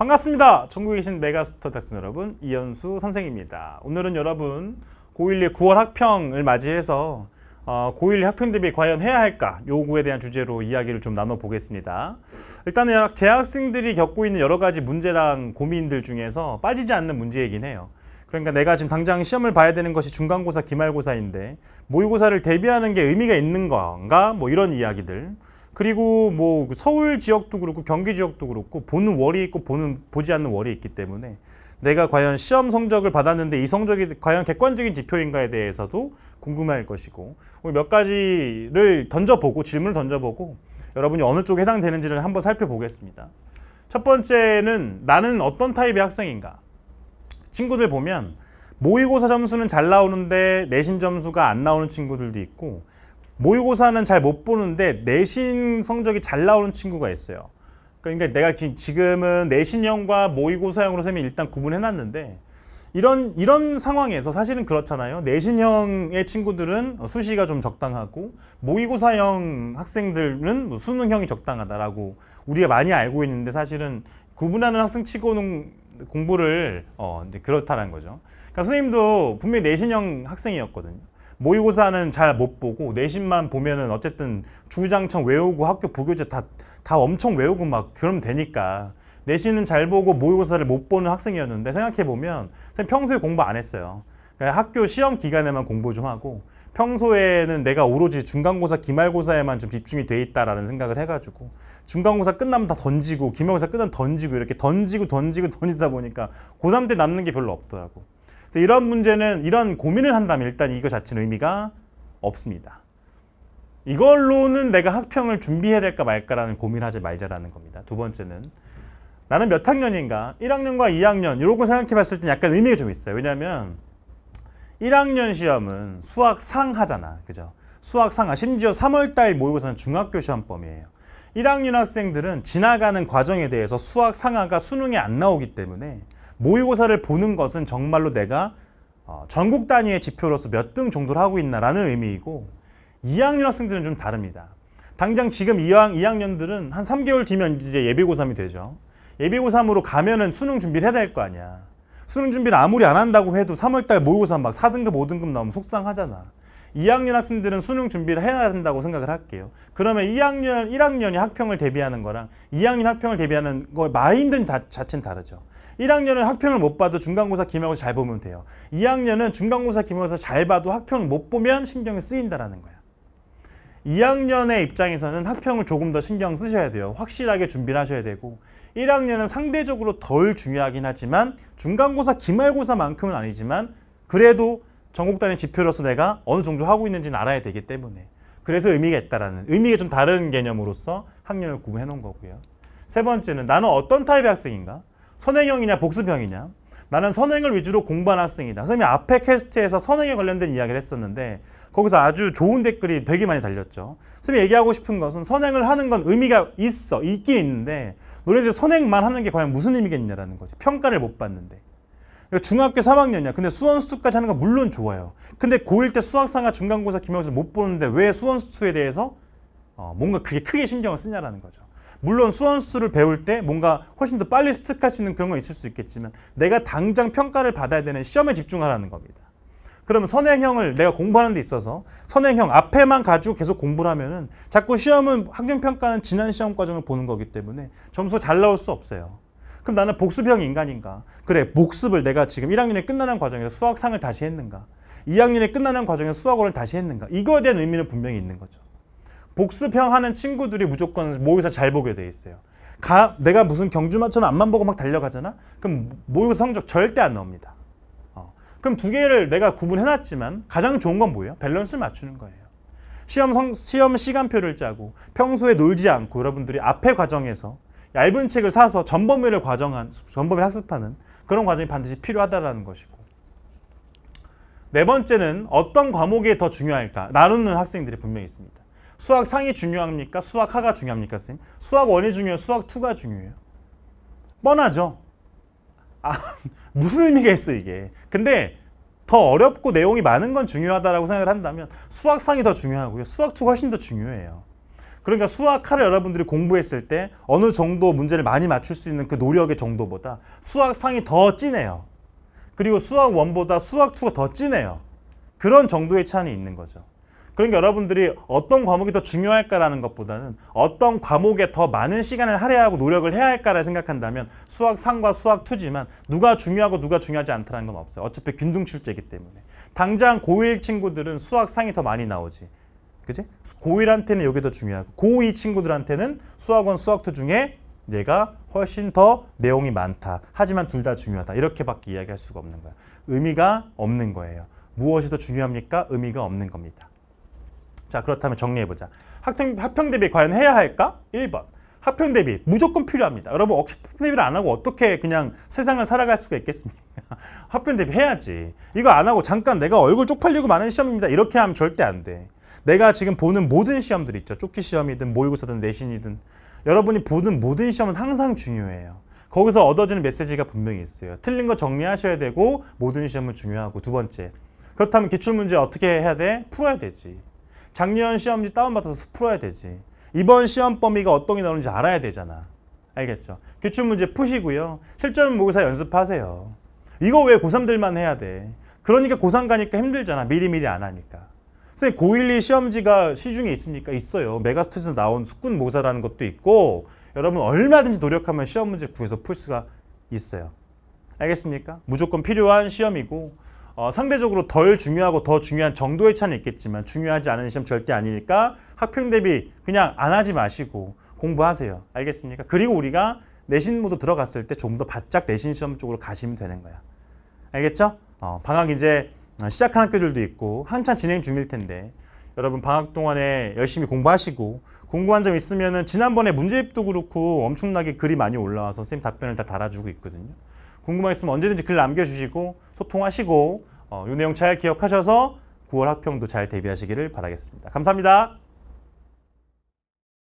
반갑습니다. 전국에 계신 메가스터 대학 여러분, 이현수 선생입니다. 오늘은 여러분 고1의 9월 학평을 맞이해서 어, 고1 학평 대비 과연 해야 할까 요구에 대한 주제로 이야기를 좀 나눠보겠습니다. 일단은 재학생들이 겪고 있는 여러 가지 문제랑 고민들 중에서 빠지지 않는 문제이긴 해요. 그러니까 내가 지금 당장 시험을 봐야 되는 것이 중간고사, 기말고사인데 모의고사를 대비하는 게 의미가 있는 건가? 뭐 이런 이야기들. 그리고 뭐 서울 지역도 그렇고 경기 지역도 그렇고 보는 월이 있고 보는 보지 않는 월이 있기 때문에 내가 과연 시험 성적을 받았는데 이 성적이 과연 객관적인 지표인가에 대해서도 궁금할 것이고 오늘 몇 가지를 던져보고 질문을 던져보고 여러분이 어느 쪽에 해당되는지를 한번 살펴보겠습니다. 첫 번째는 나는 어떤 타입의 학생인가? 친구들 보면 모의고사 점수는 잘 나오는데 내신 점수가 안 나오는 친구들도 있고 모의고사는 잘 못 보는데 내신 성적이 잘 나오는 친구가 있어요. 그러니까 내가 지금은 내신형과 모의고사형으로 쌤이 일단 구분해놨는데 이런 이런 상황에서 사실은 그렇잖아요. 내신형의 친구들은 수시가 좀 적당하고 모의고사형 학생들은 뭐 수능형이 적당하다라고 우리가 많이 알고 있는데 사실은 구분하는 학생 치고는 공부를 어 이제 그렇다는 거죠. 그러니까 선생님도 분명히 내신형 학생이었거든요. 모의고사는 잘 못 보고 내신만 보면은 어쨌든 주장창 외우고 학교 부교재 다, 다 엄청 외우고 막 그러면 되니까 내신은 잘 보고 모의고사를 못 보는 학생이었는데 생각해보면 선생님 평소에 공부 안 했어요. 그러니까 학교 시험 기간에만 공부 좀 하고 평소에는 내가 오로지 중간고사, 기말고사에만 좀 집중이 돼 있다라는 생각을 해가지고 중간고사 끝나면 다 던지고 기말고사 끝나면 던지고 이렇게 던지고 던지고 던지다 보니까 고3 때 남는 게 별로 없더라고. 그래서 이런 문제는 이런 고민을 한다면 일단 이거 자체는 의미가 없습니다. 이걸로는 내가 학평을 준비해야 될까 말까라는 고민하지 말자라는 겁니다. 두 번째는 나는 몇 학년인가? 1학년과 2학년 이러고 생각해 봤을 때 약간 의미가 좀 있어요. 왜냐하면 1학년 시험은 수학상 하잖아. 그죠? 수학상 하 아, 심지어 3월달 모의고사는 중학교 시험범이에요. 1학년 학생들은 지나가는 과정에 대해서 수학 상하가 수능에 안 나오기 때문에 모의고사를 보는 것은 정말로 내가 어, 전국 단위의 지표로서 몇 등 정도를 하고 있나라는 의미이고 2학년 학생들은 좀 다릅니다. 당장 지금 2학, 2학년들은 한 3개월 뒤면 이제 예비고삼이 되죠. 예비고삼으로 가면은 수능 준비를 해야 될 거 아니야. 수능 준비를 아무리 안 한다고 해도 3월달 모의고사 막 4등급, 5등급 나오면 속상하잖아. 2학년 학생들은 수능 준비를 해야 된다고 생각을 할게요. 그러면 2학년, 1학년이 학평을 대비하는 거랑 2학년 학평을 대비하는 거 마인드 자체는 다르죠. 1학년은 학평을 못 봐도 중간고사 기말고사 잘 보면 돼요. 2학년은 중간고사 기말고사 잘 봐도 학평을 못 보면 신경이 쓰인다라는 거야. 2학년의 입장에서는 학평을 조금 더 신경 쓰셔야 돼요. 확실하게 준비를 하셔야 되고 1학년은 상대적으로 덜 중요하긴 하지만 중간고사 기말고사만큼은 아니지만 그래도 전국 단위 지표로서 내가 어느 정도 하고 있는지는 알아야 되기 때문에 그래서 의미가 있다라는 의미가 좀 다른 개념으로서 학년을 구분해 놓은 거고요. 세 번째는 나는 어떤 타입의 학생인가? 선행형이냐 복습형이냐 나는 선행을 위주로 공부한 학생이다. 선생님이 앞에 퀘스트에서 선행에 관련된 이야기를 했었는데 거기서 아주 좋은 댓글이 되게 많이 달렸죠. 선생님이 얘기하고 싶은 것은 선행을 하는 건 의미가 있어. 있긴 있는데 노래들 선행만 하는 게 과연 무슨 의미겠냐라는 거지. 평가를 못 받는데. 그러니까 중학교 3학년이야. 근데 수원수까지 하는 건 물론 좋아요. 근데 고1 때 수학상과 중간고사, 기명고사못 보는데 왜 수원수에 대해서 어, 뭔가 그게 크게 신경을 쓰냐라는 거죠. 물론 수원수를 배울 때 뭔가 훨씬 더 빨리 습득할 수 있는 그런 건 있을 수 있겠지만 내가 당장 평가를 받아야 되는 시험에 집중하라는 겁니다. 그러면 선행형을 내가 공부하는 데 있어서 선행형 앞에만 가지고 계속 공부를 하면은 자꾸 시험은 학력평가는 지난 시험 과정을 보는 거기 때문에 점수가 잘 나올 수 없어요. 그럼 나는 복습형 인간인가? 그래, 복습을 내가 지금 1학년에 끝나는 과정에서 수학상을 다시 했는가? 2학년에 끝나는 과정에서 수학원을 다시 했는가? 이거에 대한 의미는 분명히 있는 거죠. 복수평 하는 친구들이 무조건 모의고사 잘 보게 돼 있어요. 가, 내가 무슨 경주마처럼 앞만 보고 막 달려가잖아? 그럼 모의고사 성적 절대 안 나옵니다. 어. 그럼 두 개를 내가 구분해놨지만 가장 좋은 건 뭐예요? 밸런스를 맞추는 거예요. 시험, 성, 시험 시간표를 짜고 평소에 놀지 않고 여러분들이 앞의 과정에서 얇은 책을 사서 전범위를 과정한, 전범위를 학습하는 그런 과정이 반드시 필요하다라는 것이고 네 번째는 어떤 과목이 더 중요할까 나누는 학생들이 분명히 있습니다. 수학 상이 중요합니까? 수학 하가 중요합니까, 선생님? 수학 원이 중요해요? 수학 투가 중요해요? 뻔하죠. 아, 무슨 의미가 있어 이게. 근데 더 어렵고 내용이 많은 건 중요하다라고 생각을 한다면 수학 상이 더 중요하고요. 수학 투가 훨씬 더 중요해요. 그러니까 수학하를 여러분들이 공부했을 때 어느 정도 문제를 많이 맞출 수 있는 그 노력의 정도보다 수학상이 더 진해요. 그리고 수학 원보다 수학 투가더 진해요. 그런 정도의 차이 있는 거죠. 그러니까 여러분들이 어떤 과목이 더 중요할까라는 것보다는 어떤 과목에 더 많은 시간을 할애하고 노력을 해야 할까를 생각한다면 수학 3과 수학 2지만 누가 중요하고 누가 중요하지 않다는 건 없어요. 어차피 균등 출제이기 때문에. 당장 고1 친구들은 수학 상이 더 많이 나오지. 그지? 고1한테는 여기 더 중요하고 고2 친구들한테는 수학원 수학 2 중에 내가 훨씬 더 내용이 많다. 하지만 둘 다 중요하다. 이렇게밖에 이야기할 수가 없는 거야. 의미가 없는 거예요. 무엇이 더 중요합니까? 의미가 없는 겁니다. 자 그렇다면 정리해보자. 학평, 학평 대비 과연 해야 할까? 1번. 학평 대비 무조건 필요합니다. 여러분 합평 대비를 안 하고 어떻게 그냥 세상을 살아갈 수가 있겠습니까? 학평 대비 해야지. 이거 안 하고 잠깐 내가 얼굴 쪽팔리고 많은 시험입니다. 이렇게 하면 절대 안 돼. 내가 지금 보는 모든 시험들 있죠. 쪽지 시험이든 모의고사든 내신이든 여러분이 보는 모든 시험은 항상 중요해요. 거기서 얻어지는 메시지가 분명히 있어요. 틀린 거 정리하셔야 되고 모든 시험은 중요하고 두 번째 그렇다면 기출문제 어떻게 해야 돼? 풀어야 되지. 작년 시험지 다운받아서 풀어야 되지. 이번 시험 범위가 어떤 게 나오는지 알아야 되잖아. 알겠죠? 기출 문제 푸시고요. 실전 모의사 연습하세요. 이거 왜 고3들만 해야 돼? 그러니까 고3 가니까 힘들잖아. 미리미리 안 하니까. 선생님 고1, 2 시험지가 시중에 있습니까? 있어요. 메가스트에서 나온 숙군 모사라는 것도 있고 여러분 얼마든지 노력하면 시험 문제 구해서 풀 수가 있어요. 알겠습니까? 무조건 필요한 시험이고 어, 상대적으로 덜 중요하고 더 중요한 정도의 차는 있겠지만 중요하지 않은 시험 절대 아니니까 학평 대비 그냥 안 하지 마시고 공부하세요. 알겠습니까? 그리고 우리가 내신 모드 들어갔을 때 좀 더 바짝 내신 시험 쪽으로 가시면 되는 거야. 알겠죠? 어, 방학 이제 시작한 학교들도 있고 한참 진행 중일 텐데 여러분 방학 동안에 열심히 공부하시고 궁금한 점 있으면 은 지난번에 문제집도 그렇고 엄청나게 글이 많이 올라와서 선생님 답변을 다 달아주고 있거든요. 궁금한 있으면 언제든지 글 남겨주시고 소통하시고 어, 이 내용 잘 기억하셔서 9월 학평도 잘 대비하시기를 바라겠습니다. 감사합니다.